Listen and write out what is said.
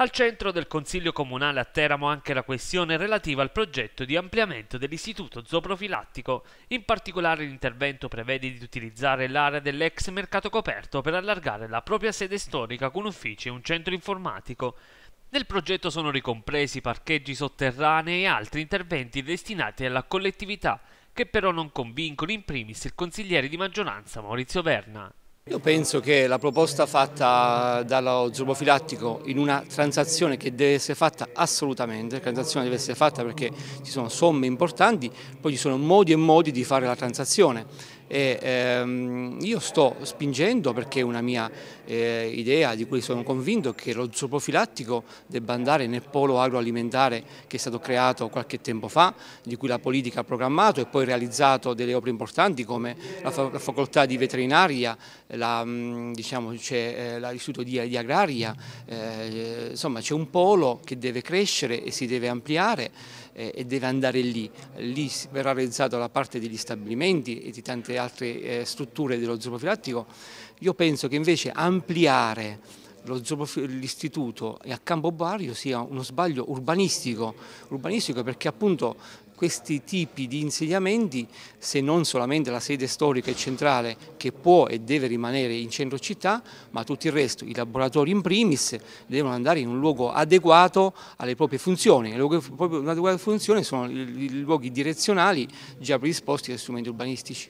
Al centro del Consiglio Comunale a Teramo anche la questione relativa al progetto di ampliamento dell'istituto zooprofilattico. In particolare l'intervento prevede di utilizzare l'area dell'ex mercato coperto per allargare la propria sede storica con uffici e un centro informatico. Nel progetto sono ricompresi parcheggi sotterranei e altri interventi destinati alla collettività, che però non convincono in primis il consigliere di maggioranza Maurizio Verna. Io penso che la proposta fatta dallo zurbofilattico in una transazione che deve essere fatta assolutamente, la transazione deve essere fatta perché ci sono somme importanti, poi ci sono modi e modi di fare la transazione e, ehm, io sto spingendo perché è una mia eh, idea di cui sono convinto che lo zooprofilattico debba andare nel polo agroalimentare che è stato creato qualche tempo fa, di cui la politica ha programmato e poi realizzato delle opere importanti come la, fa la facoltà di veterinaria, mm, diciamo, eh, l'istituto diciamo, eh, di, di, agraria, eh, insomma c'è un polo che deve crescere e si deve ampliare eh, e deve andare lì. Lì verrà realizzata la parte degli stabilimenti e di tante altre eh, strutture dello zooprofilattico. Io penso che invece ampliare l'istituto a Campo Campobario sia uno sbaglio urbanistico, urbanistico perché appunto questi tipi di insediamenti, se non solamente la sede storica e centrale che può e deve rimanere in centro città, ma tutto il resto, i laboratori in primis, devono andare in un luogo adeguato alle proprie funzioni. Le proprie adeguate funzioni sono i luoghi direzionali già predisposti agli strumenti urbanistici.